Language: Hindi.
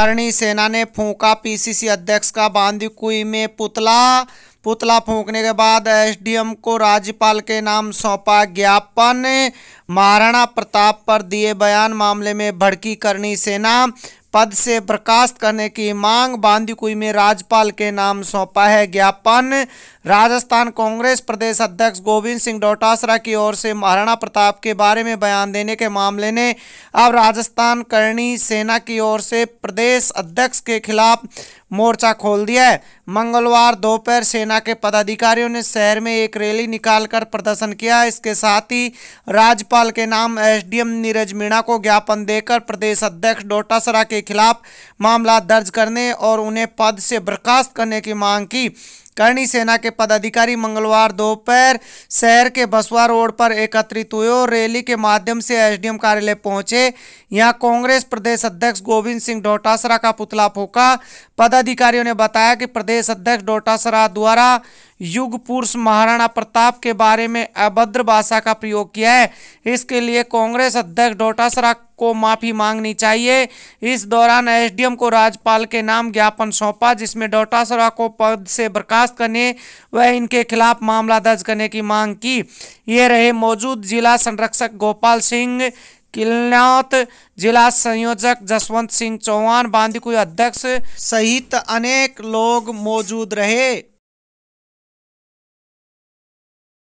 करणी सेना ने फूका पीसीसी अध्यक्ष का बांदीकुई में पुतला पुतला फूकने के बाद एसडीएम को राज्यपाल के नाम सौंपा ज्ञापन महाराणा प्रताप पर दिए बयान मामले में भड़की करणी सेना पद से बर्खास्त करने की मांग बांदीकुई में राज्यपाल के नाम सौंपा है ज्ञापन राजस्थान कांग्रेस प्रदेश अध्यक्ष गोविंद सिंह डोटासरा की ओर से महाराणा प्रताप के बारे में बयान देने के मामले ने अब राजस्थान करणी सेना की ओर से प्रदेश अध्यक्ष के खिलाफ मोर्चा खोल दिया है मंगलवार दोपहर सेना के पदाधिकारियों ने शहर में एक रैली निकालकर प्रदर्शन किया इसके साथ ही राज्यपाल के नाम एसडीएम नीरज मीणा को ज्ञापन देकर प्रदेश अध्यक्ष डोटासरा के खिलाफ मामला दर्ज करने और उन्हें पद से बर्खास्त करने की मांग की करणी सेना के पदाधिकारी मंगलवार दोपहर शहर के बसवा रोड पर एकत्रित हुए और रैली के माध्यम से एसडीएम कार्यालय पहुंचे यहां कांग्रेस प्रदेश अध्यक्ष गोविंद सिंह डोटासरा का पुतला फूका पदाधिकारियों ने बताया कि प्रदेश अध्यक्ष डोटासरा द्वारा युग पुरुष महाराणा प्रताप के बारे में अभद्र भाषा का प्रयोग किया है इसके लिए कांग्रेस अध्यक्ष डोटासरा को माफी मांगनी चाहिए इस दौरान एसडीएम को राज्यपाल के नाम ज्ञापन सौंपा जिसमें डोटासरा को पद से बर्खास्त करने व इनके खिलाफ मामला दर्ज करने की मांग की ये रहे मौजूद जिला संरक्षक गोपाल सिंह किलनाथ जिला संयोजक जसवंत सिंह चौहान बांदीकुई अध्यक्ष सहित अनेक लोग मौजूद रहे